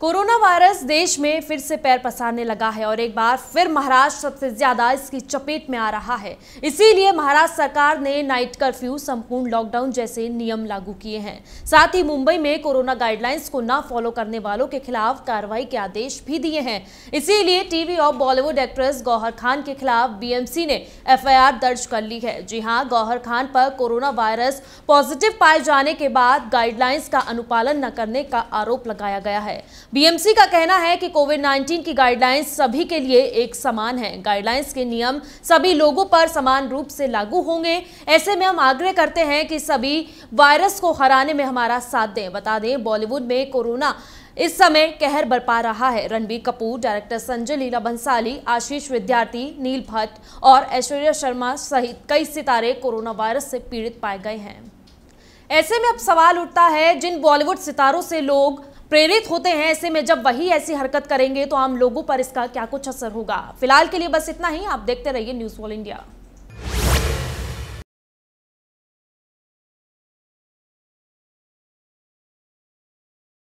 corona virus देश में फिर से पैर पसारने लगा है और एक बार फिर महाराष्ट्र सबसे ज्यादा इसकी चपेट में आ रहा है इसीलिए महाराष्ट्र सरकार ने नाइट कर्फ्यू संपूर्ण लॉकडाउन जैसे नियम लागू किए हैं साथ ही मुंबई में कोरोना गाइडलाइंस को ना फॉलो करने वालों के खिलाफ कार्रवाई के आदेश भी दिए हैं इसीलिए टीवी और बॉलीवुड एक्ट्रेस गौहर खान के खिलाफ बीएमसी ने एफ दर्ज कर ली है जी हाँ गौहर खान पर कोरोना वायरस पॉजिटिव पाए जाने के बाद गाइडलाइंस का अनुपालन न करने का आरोप लगाया गया है बीएमसी का कहना है कि कोविड 19 की गाइडलाइंस सभी के लिए एक समान है गाइडलाइंस के नियम सभी लोगों पर समान रूप से लागू होंगे ऐसे में हम आग्रह करते हैं कि सभी वायरस को हराने में हमारा साथ दें बता दें बॉलीवुड में कोरोना इस समय कहर बरपा रहा है रणबीर कपूर डायरेक्टर संजय लीला बंसाली आशीष विद्यार्थी नील भट्ट और ऐश्वर्या शर्मा सहित कई सितारे कोरोना वायरस से पीड़ित पाए गए हैं ऐसे में अब सवाल उठता है जिन बॉलीवुड सितारों से लोग प्रेरित होते हैं ऐसे में जब वही ऐसी हरकत करेंगे तो आम लोगों पर इसका क्या कुछ असर होगा फिलहाल के लिए बस इतना ही आप देखते रहिए न्यूज वॉल इंडिया